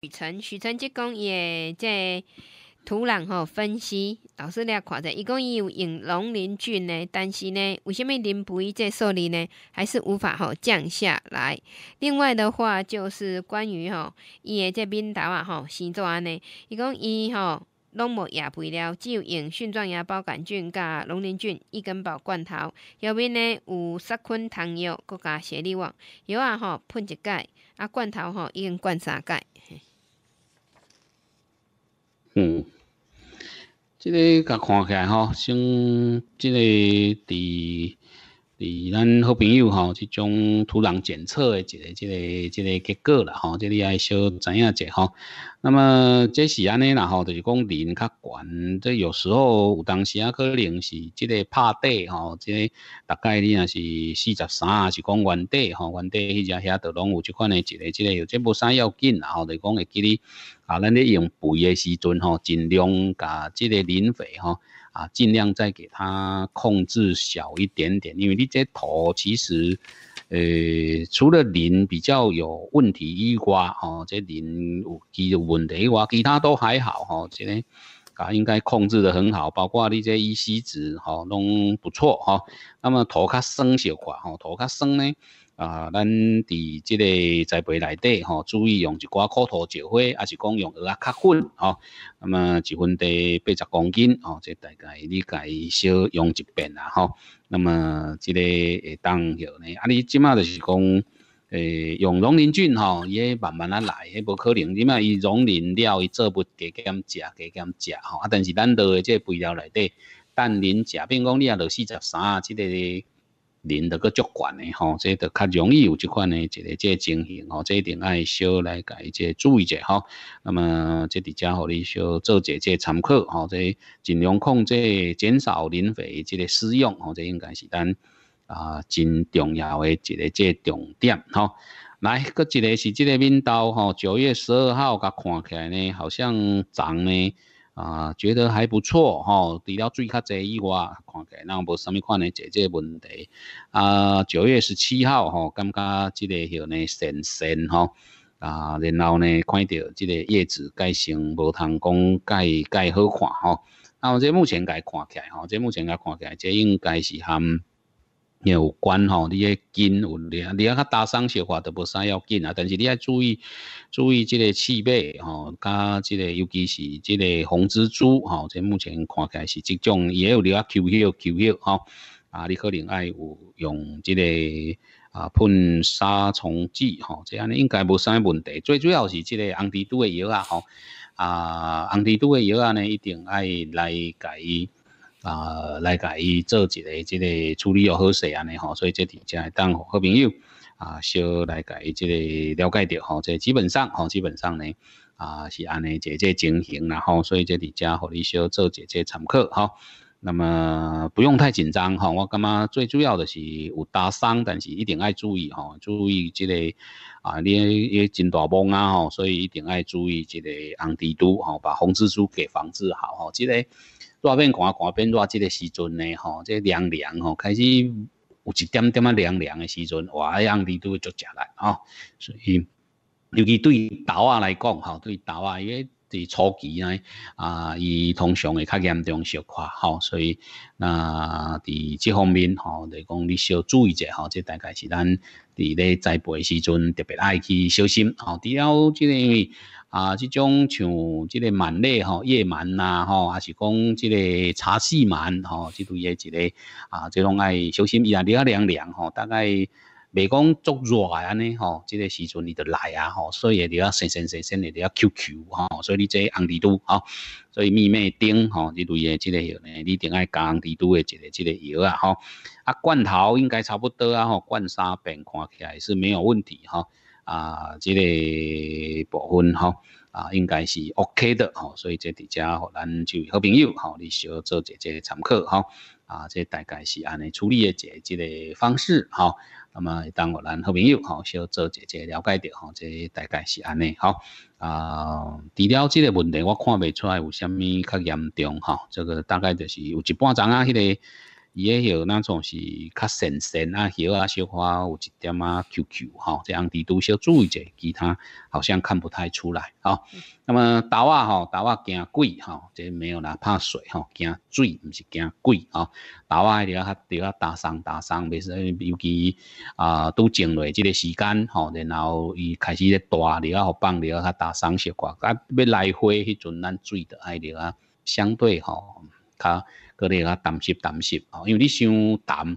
许晨，许晨即讲伊诶即土壤吼分析，老师你也看者，伊讲伊有用农林菌呢，但是呢，为虾米磷肥在受力呢，还是无法吼降下来？另外的话就是关于吼伊诶即冰头啊吼，生做安尼，伊讲伊吼拢无也肥了，只有用菌状芽孢杆菌甲农林菌一根包罐头，右边呢有杀菌糖药，搁加斜力网，药啊吼喷一盖，啊罐头吼已经灌三盖。嗯，这个甲看起来吼，像这个伫。是咱好朋友吼，即种土壤检测的一个、一个、一个结果啦吼，这你爱小知影一下吼。那么这是安尼啦吼，就是讲磷较悬，即有时候有当时啊可能是即个拍底吼，即个大概你若是四十三啊，是讲原底吼，原底迄只遐都拢有即款的一个、一个，即无啥要紧，啦吼，就是讲会记你啊，咱咧用肥的时阵吼，尽量甲即个磷肥吼。啊，尽量再给它控制小一点点，因为你这头其实，呃，除了磷比较有问题以外，哦，这磷有问题以外，其他都还好，哦，这呢。啊，应该控制的很好，包括你这一吸值哈，拢不错哈。那么土较生小寡哈，土较生呢啊，咱伫这个栽培内底哈，注意用一寡枯土石灰，还是讲用鹅啊壳粉哈。那么一分得八十公斤哦，这大概你该少用一遍啦哈。那么这个会当有呢，啊，你即马就是讲。诶，用农林菌吼，会慢慢啊来，迄无可能。你嘛，伊农林了，伊做物加减食，加减食吼。啊，但是咱诶即个肥料内底氮磷钾，比如讲你啊落四十三，即个磷着搁足悬诶吼，即个着较容易有即款诶一个即个情形吼，即一定爱小来改这注意者吼、哈。那么这伫遮互你小做即个参考吼，即、个尽量控制减少磷肥即个使用吼，即应该是咱。啊，真重要的一个即重点吼。来，搁一个是即个面刀吼，九月十二号甲看起来呢，好像长呢啊，觉得还不错吼。除了水较济以外，看起来那无什么款呢，这这问题啊。九月十七号吼，感觉即个叶呢新鲜吼啊，然后呢，看到即个叶子改成无通讲介介好看吼。那我这目前介看起来吼，这目前介看起来，这应该是含。也有关吼，你个筋有你你啊较大生小化都无啥要紧啊，但是你要注意注意即个设备吼，甲即个尤其是即个红蜘蛛吼，即目前看起来是即种也有你啊 Q 起 Q 起吼，啊你可能爱有用即个啊喷杀虫剂吼，即安尼应该无啥问题，最主要是即个红蜘蛛的药啊吼，啊红蜘蛛的药安尼一定爱来甲伊。啊，来甲伊做一个即个处理又好势安尼吼，所以即滴家当好朋友啊，小来甲伊即个了解着吼，即基本上吼，基本上呢啊是安尼一姐情形，然后所以即滴家，互你小做一姐参考哈。那么不用太紧张哈，我感觉最主要的是有打伤，但是一定要注意哈，注意即个啊，你也真大风啊吼，所以一定要注意即个红蜘蛛吼，把红蜘蛛给防治好吼，即个。热变寒，寒变热，即个时阵呢，吼，个凉凉吼，开始有一点点啊凉凉的时阵，哇，样例都会足食啦，吼。所以尤其对豆啊来讲，吼，对豆啊，因为伫初期呢，啊，伊通常会较严重小垮，吼。所以那伫即方面，吼，来讲你小注意者，吼，即大概是咱伫咧栽培时阵特别爱去小心，吼。除了即因为啊，这种像这个螨类哈，夜螨呐哈，还是讲这个茶细螨哈，这类的这类啊，这种爱小心，伊啊，你要凉凉吼，大概袂讲足热安尼吼，这个时阵你就来啊吼，所以你要鲜鲜鲜鲜的，你要 Q Q 吼，所以你这红地都哈，所以蜜蜜丁吼，这类的这个药呢，你一定要加红地都的这个这个药啊吼，啊罐头应该差不多啊吼，罐三瓶看起来是没有问题哈。啊，即个部分吼，啊，应该是 O K 的吼，所以这底吼，咱就好朋友吼，你小做姐节参考吼。啊，这大概是安尼处理的这即个方式吼。那么当我咱好朋友吼，小做姐姐了解着吼，这大概是安尼。吼。啊，除了即个问题，我看未出来有虾米较严重吼。这个大概就是有一半层啊，迄个。伊有那种是较神神啊，许啊小花有一点啊 QQ 哈，这样的都要注意者，其他好像看不太出来吼。那么豆啊吼，豆啊惊鬼吼，这没有啦怕水吼，惊水不是惊贵啊，倒啊要要打伤打伤，袂使尤其啊拄种落这个时间吼，然后伊开始咧大了，好放了，要打伤血管，啊要来回迄阵咱水的爱啊，相对吼较。各咧啊，担心担心哦，因为你伤淡，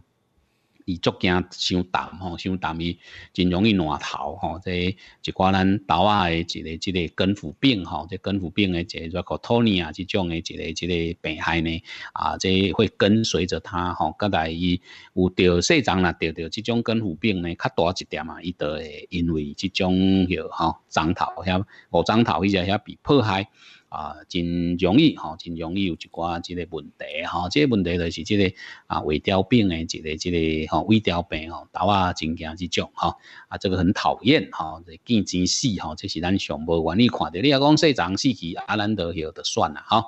伊足惊伤淡哦，伤淡伊真容易烂头哦。即一寡咱豆啊，一个一个根腐病吼，即根腐病诶一个托尼啊，即种诶一个一个病害呢啊，即会跟随着他吼，各来伊有着细针啦，着着即种根腐病呢，较大一点啊，伊都因为即种许吼针头遐五针头伊就遐被破害。啊，真容易吼，真容易有一寡即个问题吼，即个问题就是即个啊胃凋病诶，即个即个吼胃凋病吼，豆啊真惊即种吼，啊，这个很讨厌吼，见钱死吼，这是咱上无愿意看到。你若讲细长时期，阿难得晓得算啦吼。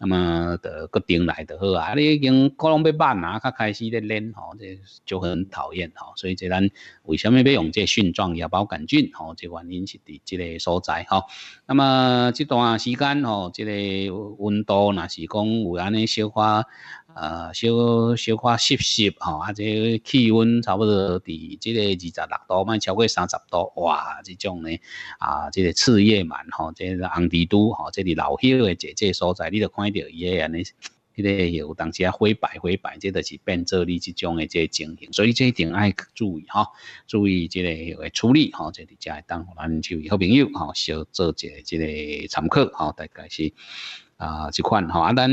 那么的个定来的好啊，你已经可能要慢啊，开始在练吼，这就很讨厌吼，所以这咱为什么要用这蕈状芽孢杆菌吼？这原因是伫这个所在哈。那么这段时间吼，这个温度那是讲有安尼些话。啊，小小可湿湿吼，啊，即气温差不多伫即个二十六度，莫超过三十度，哇，即种呢，啊，即个次夜蛮吼，即个红蜘蛛吼，即个老朽诶，即这所在，你著看着伊个安尼。即个有当时啊灰白灰白，即都是变质力即种的即情形，所以即一定爱注意哈，注意即个处理哈，即在家当篮球好朋友哈，少做一个即个参考哈，大概是啊即款哈啊，咱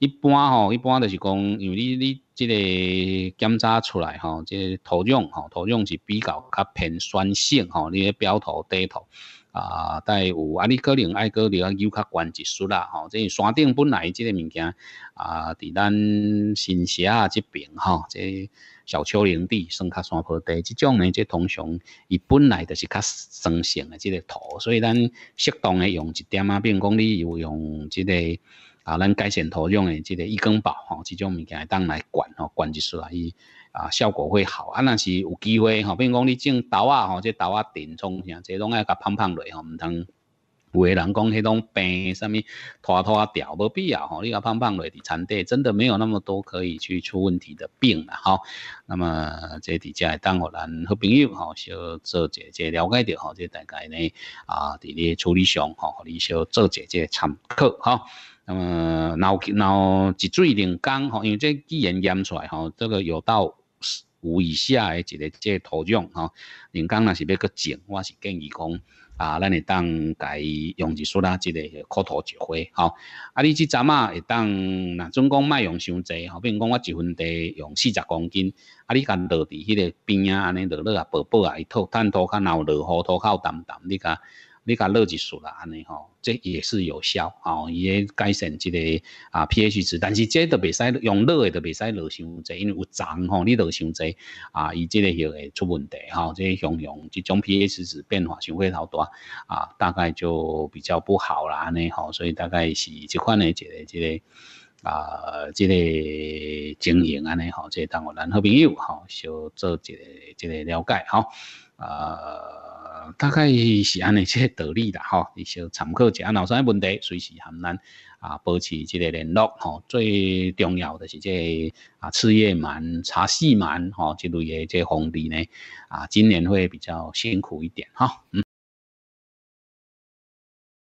一般吼一般就是讲，因为你你即个检查出来哈，即土壤哈土壤是比较较偏酸性哈，你的标土、d 土。啊，但有啊，你可能爱你啊，有较悬一丝啦。吼，即山顶本来即个物件啊，伫咱新斜啊即边吼，即小丘陵地、算较山坡地，即种呢，即通常伊本来就是较酸性的即个土，所以咱适当诶用一点啊，比如讲你有用即个啊，咱改善土壤诶即个易根宝吼，即种物件当来灌吼，灌一丝啊伊。啊，效果会好啊！那是有机会吼。比如讲，你种豆啊吼，这豆啊田冲啥，这拢爱甲胖胖蕊吼，唔通有诶人讲迄种病啥物拖拖掉，无必要吼。你甲胖胖蕊的产地真的没有那么多可以去出问题的病啦吼。那么，这伫只当互咱好朋友吼，小做者者了解着吼，即大概呢啊伫咧处理上吼，互你小做者者参考哈。那么，然后然后一水人工吼，因为这既然验出来吼，这个有到。五以下的一个即土壤吼，人工若是要搁种，我是建议讲啊，咱会当改用一束啦即个枯土石灰吼。啊，你即阵啊会当若总讲卖用伤济吼，比如讲我一分地用四十公斤，啊，你甲落伫迄个边啊安尼落落啊薄薄啊，伊土滩土较有落雨，土较有淡淡，你甲。你甲热一熟啦，安尼吼，这也是有效哦。伊咧改善即个啊 pH 值，但是这都未使用热的，都未使热伤济，因为有脏吼，你热伤济啊，伊即个会出问题吼。即个形容即种 pH 值变化伤对老大啊，大概就比较不好啦安尼吼。所以大概是即款的一个即个啊，即个情形安尼吼。即个当我咱好朋友吼，少做一个一个了解吼，啊。大概是安尼即道理啦，吼，一些常客吃老山的问题，随时含咱啊保持即个联络，吼，最重要的是即啊次夜蛮、茶细蛮，吼，即类的即红利呢，啊，今年会比较辛苦一点，哈，嗯。